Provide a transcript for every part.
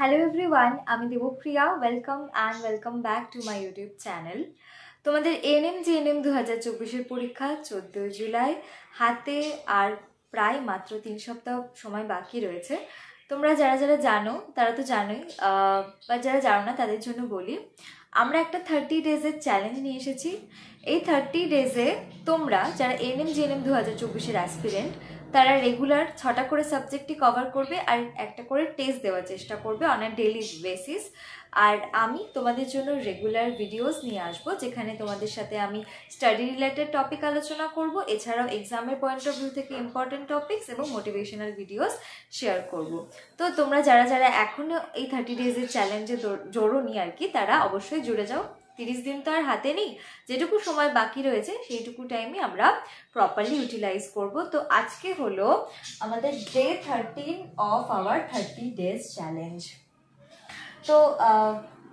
Hello everyone আমি Debpriya welcome and welcome back to my YouTube channel তোমাদের NM M দু হাজার চব্বিশের পরীক্ষা চোদ্দোই জুলাই হাতে আর প্রায় মাত্র তিন সপ্তাহ সময় বাকি রয়েছে তোমরা যারা যারা জানো তারা তো জানোই বা যারা জানো না তাদের জন্য বলি আমরা একটা থার্টি ডেজের চ্যালেঞ্জ নিয়ে এসেছি এই থার্টি ডেজে তোমরা যারা এনএম এম দু হাজার চব্বিশের অ্যাসপিরেন্ট তারা রেগুলার ছটা করে সাবজেক্টই কভার করবে আর একটা করে টেস্ট দেওয়ার চেষ্টা করবে অন আ ডেলি বেসিস আর আমি তোমাদের জন্য রেগুলার ভিডিওস নিয়ে আসব যেখানে তোমাদের সাথে আমি স্টাডি রিলেটেড টপিক আলোচনা করব এছাড়াও এক্সামের পয়েন্ট অফ ভিউ থেকে ইম্পর্টেন্ট টপিক্স এবং মোটিভেশনাল ভিডিওস শেয়ার করব তো তোমরা যারা যারা এখনও এই থার্টি ডেজের চ্যালেঞ্জে জোরো নি আর কি তারা অবশ্যই জুড়ে যাও তিরিশ দিন তো আর হাতে নেই যেটুকু সময় বাকি রয়েছে সেইটুকু টাইমে আমরা প্রপারলি ইউটিলাইজ করব তো আজকে হলো আমাদের day thirteen of our thirty days challenge তো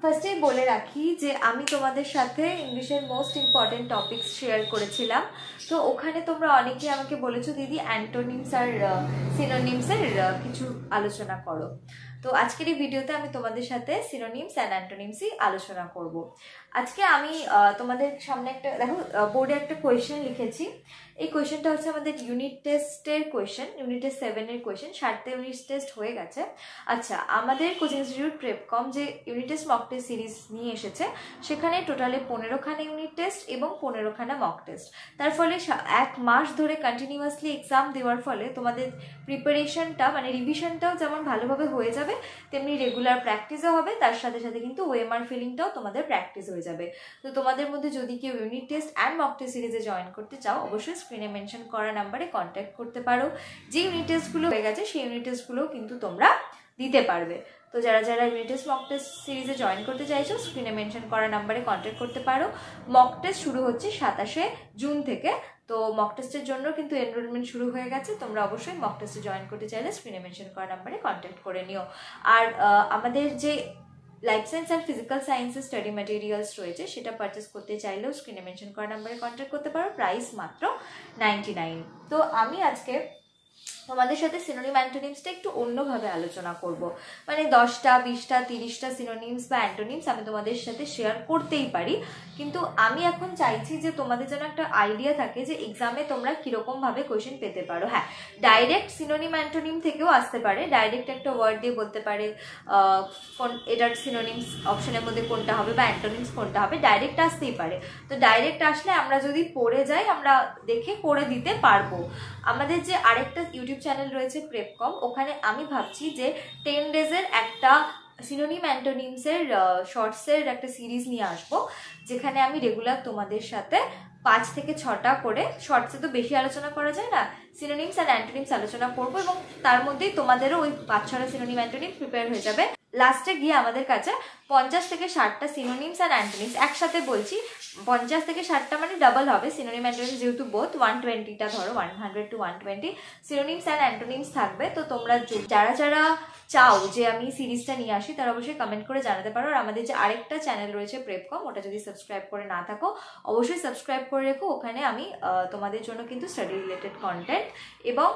ফার্স্টেই বলে রাখি যে আমি তোমাদের সাথে ইংলিশের মোস্ট ইম্পর্টেন্ট টপিকস শেয়ার করেছিলাম তো ওখানে তোমরা অনেকেই আমাকে বলেছো দিদি অ্যান্টোনিমস আর সিনোনিমসের কিছু আলোচনা করো তো আজকের এই ভিডিওতে আমি তোমাদের সাথে সিনোনিমস অ্যান্ড অ্যান্টোনিমসই আলোচনা করব আজকে আমি তোমাদের সামনে একটা দেখো বোর্ডে একটা কোয়েশ্চেন লিখেছি এই কোয়েশ্চেনটা হচ্ছে আমাদের ইউনিট টেস্টের কোয়েশ্চেন ইউনিট টেস্ট সেভেনের কোয়েশ্চেন সাতটা ইউনিট টেস্ট হয়ে গেছে আচ্ছা আমাদের কোচিং ইনস্টিটিউট প্রেপকম যে unit test mock test series নিয়ে এসেছে সেখানে টোটালে পনেরোখানা ইউনিট টেস্ট এবং পনেরোখানা মক টেস্ট তার ফলে এক মাস ধরে কন্টিনিউয়াসলি এক্সাম দেওয়ার ফলে তোমাদের প্রিপারেশনটা মানে রিভিশনটাও যেমন ভালোভাবে হয়ে যাবে তেমনি রেগুলার প্র্যাকটিসও হবে তার সাথে সাথে কিন্তু ওএমআর ফিলিংটাও তোমাদের প্র্যাকটিস হয়ে যাবে তো তোমাদের মধ্যে যদি কেউ unit test and mock test সিরিজে জয়েন করতে চাও অবশ্যই স্ক্রিনে মেনশন করা নাম্বারে কন্ট্যাক্ট করতে পারো যে ইউনিট টেস্টগুলো হয়ে গেছে সেই ইউনিট টেস্টগুলো কিন্তু তোমরা দিতে পারবে তো যারা যারা ইউনিট মক টেস্ট সিরিজে জয়েন করতে চাইছো স্ক্রিনে মেনশন করা নাম্বারে কন্ট্যাক্ট করতে পারো মক টেস্ট শুরু হচ্ছে সাতাশে জুন থেকে তো মক টেস্টের জন্য কিন্তু এনরোলমেন্ট শুরু হয়ে গেছে তোমরা অবশ্যই মক টেস্টে জয়েন করতে চাইলে স্ক্রিনে মেনশন করা নাম্বারে কন্ট্যাক্ট করে নিও আর আমাদের যে লাইফ সায়েন্স অ্যান্ড ফিজিক্যাল সায়েন্সের স্টাডি ম্যাটেরিয়ালস রয়েছে সেটা পারচেস করতে চাইলেও স্ক্রিনে মেনশন করা নাম্বারে কন্ট্যাক্ট করতে পারো প্রাইস মাত্র নাইনটি নাইন তো আমি আজকে তোমাদের সাথে সিনোনিম অ্যান্টোনিমসটা একটু অন্যভাবে আলোচনা করব। মানে দশটা বিশটা তিরিশটা সিনোনিমস বা অ্যান্টোনিমস আমি তোমাদের সাথে শেয়ার করতেই পারি কিন্তু আমি এখন চাইছি যে তোমাদের যেন একটা আইডিয়া থাকে যে এক্সামে তোমরা কীরকমভাবে কোয়েশ্চেন পেতে পারো হ্যাঁ ডাইরেক্ট সিনোনিম অ্যান্টোনিম থেকেও আসতে পারে ডাইরেক্ট একটা ওয়ার্ড দিয়ে বলতে পারে কোন এটার সিনোনিমস অপশনের মধ্যে কোনটা হবে বা অ্যান্টোনিমস কোনটা হবে ডাইরেক্ট আসতেই পারে তো ডাইরেক্ট আসলে আমরা যদি পড়ে যাই আমরা দেখে করে দিতে পারবো আমাদের যে আরেকটা ইউটিউব ইউটিউব চ্যানেল রয়েছে প্রেপকম ওখানে আমি ভাবছি যে টেন ডেজের একটা সিনোনিম অ্যান্টোনিমসের শর্টসের একটা সিরিজ নিয়ে আসব যেখানে আমি রেগুলার তোমাদের সাথে পাঁচ থেকে ছটা করে শর্টসে তো বেশি আলোচনা করা যায় না সিনোনিমস অ্যান্ড অ্যান্টোনিমস আলোচনা করবো এবং তার মধ্যেই তোমাদেরও ওই পাঁচ ছটা সিনোনিম অ্যান্টোনিম প্রিপেয়ার হয়ে যাবে লাস্টে গিয়ে আমাদের কাছে পঞ্চাশ থেকে ষাটটা সিনোনিমস আর অ্যান্টোনিমস একসাথে বলছি পঞ্চাশ থেকে ষাটটা মানে ডাবল হবে সিনোনিম অ্যান্টোনিমস যেহেতু বোথ ওয়ান টোয়েন্টিটা ধরো one hundred to one twenty synonyms and antonyms থাকবে তো তোমরা যারা যারা চাও যে আমি সিরিজটা নিয়ে আসি তারা অবশ্যই কমেন্ট করে জানাতে পারো আর আমাদের যে আরেকটা চ্যানেল রয়েছে প্রেপকম ওটা যদি সাবস্ক্রাইব করে না থাকো অবশ্যই সাবস্ক্রাইব করে রেখো ওখানে আমি তোমাদের জন্য কিন্তু স্টাডি রিলেটেড কন্টেন্ট এবং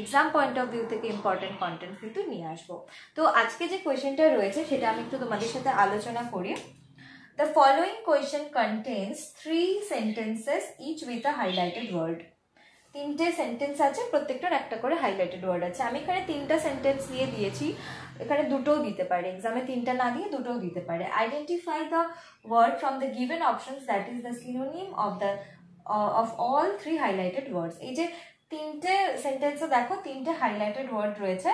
এক্সাম পয়েন্ট অফ ভিউ থেকে ইম্পর্টেন্ট কন্টেন্ট কিন্তু নিয়ে আসবো তো আজকে যে কোয়েশ্চেনটা রয়েছে সেটা আমি একটু তোমাদের সাথে আলোচনা করি the following question contains three sentences each with a highlighted word তিনটে সেন্টেন্স আছে প্রত্যেকটার একটা করে হাইলাইটেড ওয়ার্ড আছে আমি এখানে তিনটা সেন্টেন্স দিয়ে দিয়েছি এখানে দুটোও দিতে পারে এক্সামে তিনটা না দিয়ে দুটোও দিতে পারে identify the word from the given options that is the synonym of the of all three highlighted words এই যে তিনটে সেন্টেন্সে দেখো তিনটে হাইলাইটেড ওয়ার্ড রয়েছে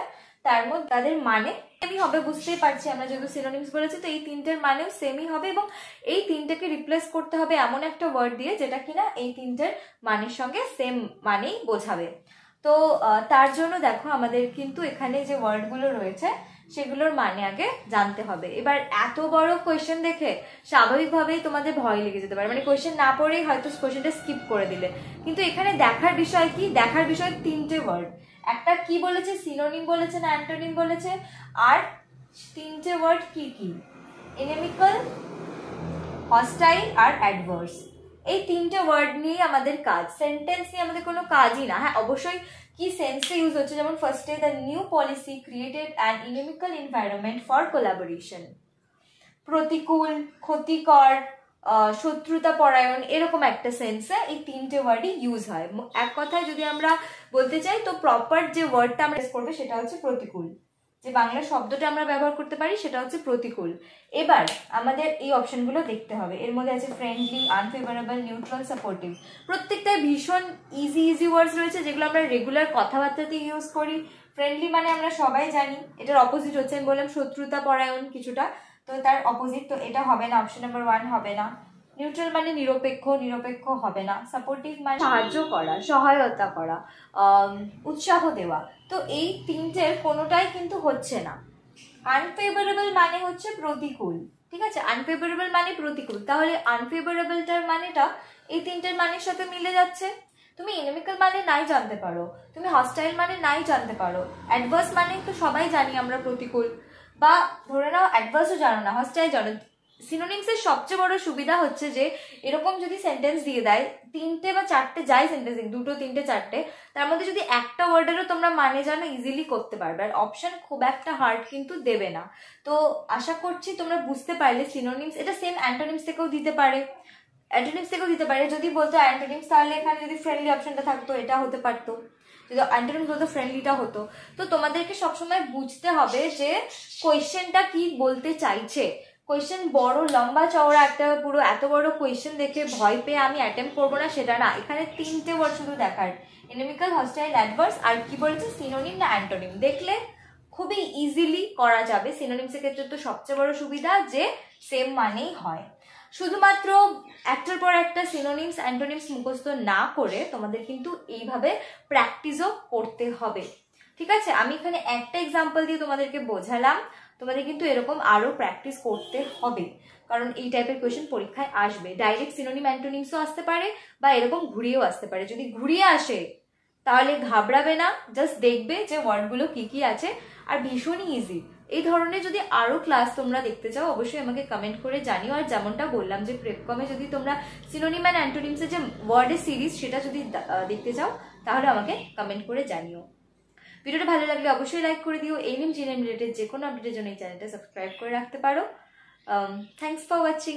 তার মধ্যে তাদের মানে সেমই হবে বুঝতেই পারছি আমরা যেহেতু সিনোনিমস বলেছি তো এই তিনটের মানেও সেমই হবে এবং এই তিনটেকে রিপ্লেস করতে হবে এমন একটা ওয়ার্ড দিয়ে যেটা কিনা এই তিনটের মানের সঙ্গে সেম মানেই বোঝাবে তো তার জন্য দেখো আমাদের কিন্তু এখানে যে ওয়ার্ডগুলো রয়েছে সেগুলোর মানে আগে জানতে হবে এবার এত বড় কোয়েশ্চেন দেখে স্বাভাবিকভাবেই তোমাদের ভয় লেগে যেতে পারে মানে কোয়েশ্চেন না পড়েই হয়তো কোয়েশ্চেনটা স্কিপ করে দিলে কিন্তু এখানে দেখার বিষয় কি দেখার বিষয় তিনটে ওয়ার্ড একটা কি বলেছে সিনোনিম বলেছে না অ্যান্টোনিম বলেছে আর তিনটে ওয়ার্ড কি কি এনেমিক্যাল হস্টাইল আর অ্যাডভার্স এই তিনটে ওয়ার্ড নিয়ে আমাদের কাজ সেন্টেন্স নিয়ে আমাদের কোনো কাজই না হ্যাঁ অবশ্যই কি সেন্সে ইউজ হচ্ছে যেমন ফার্স্টে the new policy created and economical environment for collaboration প্রতিকূল ক্ষতিকর শত্রুতা পরায়ণ এরকম একটা সেন্সে এই তিনটে ওয়ার্ডই ইউজ হয় এক কথায় যদি আমরা বলতে চাই তো প্রপার যে ওয়ার্ডটা আমরা করবো সেটা হচ্ছে প্রতিকূল যে বাংলা শব্দটা আমরা ব্যবহার করতে পারি সেটা হচ্ছে প্রতিকূল এবার আমাদের এই অপশনগুলো দেখতে হবে এর মধ্যে আছে ফ্রেন্ডলি আনফেভারেবল নিউট্রাল সাপোর্টিভ প্রত্যেকটায় ভীষণ ইজি ইজি ওয়ার্ডস রয়েছে যেগুলো আমরা রেগুলার কথাবার্তাতে ইউজ করি ফ্রেন্ডলি মানে আমরা সবাই জানি এটার অপোজিট হচ্ছে আমি বললাম শত্রুতা পরায়ণ কিছুটা তো তার অপোজিট তো এটা হবে না অপশন নাম্বার ওয়ান হবে না নিউট্রাল মানে নিরপেক্ষ নিরপেক্ষ হবে না সাপোর্টিভ মানে সাহায্য করা সহায়তা করা উৎসাহ দেওয়া তো এই তিনটের কোনোটাই কিন্তু হচ্ছে না আনফেভারেবল মানে হচ্ছে প্রতিকূল ঠিক আছে আনফেভারেবল মানে প্রতিকূল তাহলে আনফেভারেবলটার মানেটা এই তিনটের মানের সাথে মিলে যাচ্ছে তুমি ইনমিক্যাল মানে নাই জানতে পারো তুমি হস্টাইল মানে নাই জানতে পারো অ্যাডভার্স মানে তো সবাই জানি আমরা প্রতিকূল বা ধরে নাও অ্যাডভার্সও জানো না হস্টাইল জানো সিনোনিমসের সবচেয়ে বড় সুবিধা হচ্ছে যে এরকম যদি সেন্টেন্স দিয়ে দেয় তিনটে বা চারটে যাই সেন্টেন্স দুটো তিনটে চারটে তার মধ্যে যদি একটা ওয়ার্ডেরও তোমরা মানে জানো ইজিলি করতে পারবে আর অপশন খুব একটা হার্ড কিন্তু দেবে না তো আশা করছি তোমরা বুঝতে পারলে সিনোনিমস এটা সেম অ্যান্টোনিমস থেকেও দিতে পারে অ্যান্টোনিমস থেকেও দিতে পারে যদি বলতো অ্যান্টোনিমস তাহলে এখানে যদি ফ্রেন্ডলি অপশনটা থাকতো এটা হতে পারতো যদি অ্যান্টোনিমস বলতো ফ্রেন্ডলিটা হতো তো তোমাদেরকে সবসময় বুঝতে হবে যে কোয়েশ্চেনটা কি বলতে চাইছে কোয়েশ্চেন বড় লম্বা চওড়া একটা পুরো এত বড় কোয়েশ্চেন দেখে ভয় পেয়ে আমি অ্যাটেম্প করবো না সেটা না এখানে তিনটে বার শুধু দেখার এনিমিক্যাল হস্টাইল অ্যাডভার্স আর কি বলেছে সিনোনিম না অ্যান্টোনিম দেখলে খুবই ইজিলি করা যাবে সিনোনিমসের ক্ষেত্রে তো সবচেয়ে বড় সুবিধা যে সেম মানেই হয় শুধুমাত্র একটার পর একটা সিনোনিমস অ্যান্টোনিমস মুখস্থ না করে তোমাদের কিন্তু এইভাবে প্র্যাকটিসও করতে হবে ঠিক আছে আমি এখানে একটা এক্সাম্পল দিয়ে তোমাদেরকে বোঝালাম তোমাদের কিন্তু এরকম আরও প্র্যাকটিস করতে হবে কারণ এই টাইপের কোয়েশন পরীক্ষায় আসবে ডাইরেক্ট সিনোনিম অ্যান্টোনিমসও আসতে পারে বা এরকম ঘুরিয়েও আসতে পারে যদি ঘুরিয়ে আসে তাহলে ঘাবড়াবে না জাস্ট দেখবে যে ওয়ার্ডগুলো কি কি আছে আর ভীষণই ইজি এই ধরনের যদি আরও ক্লাস তোমরা দেখতে চাও অবশ্যই আমাকে কমেন্ট করে জানিও আর যেমনটা বললাম যে প্রেপকমে যদি তোমরা সিনোনিম অ্যান্ড অ্যান্টোনিমসের যে ওয়ার্ডের সিরিজ সেটা যদি দেখতে চাও তাহলে আমাকে কমেন্ট করে জানিও ভিডিওটা ভালো লাগলে অবশ্যই লাইক করে দিও নিম জিএনএম রিলেটেড যে কোনো আপডেটের জন্য এই চ্যানেলটা সাবস্ক্রাইব করে রাখতে পারো থ্যাংকস ফর ওয়াচিং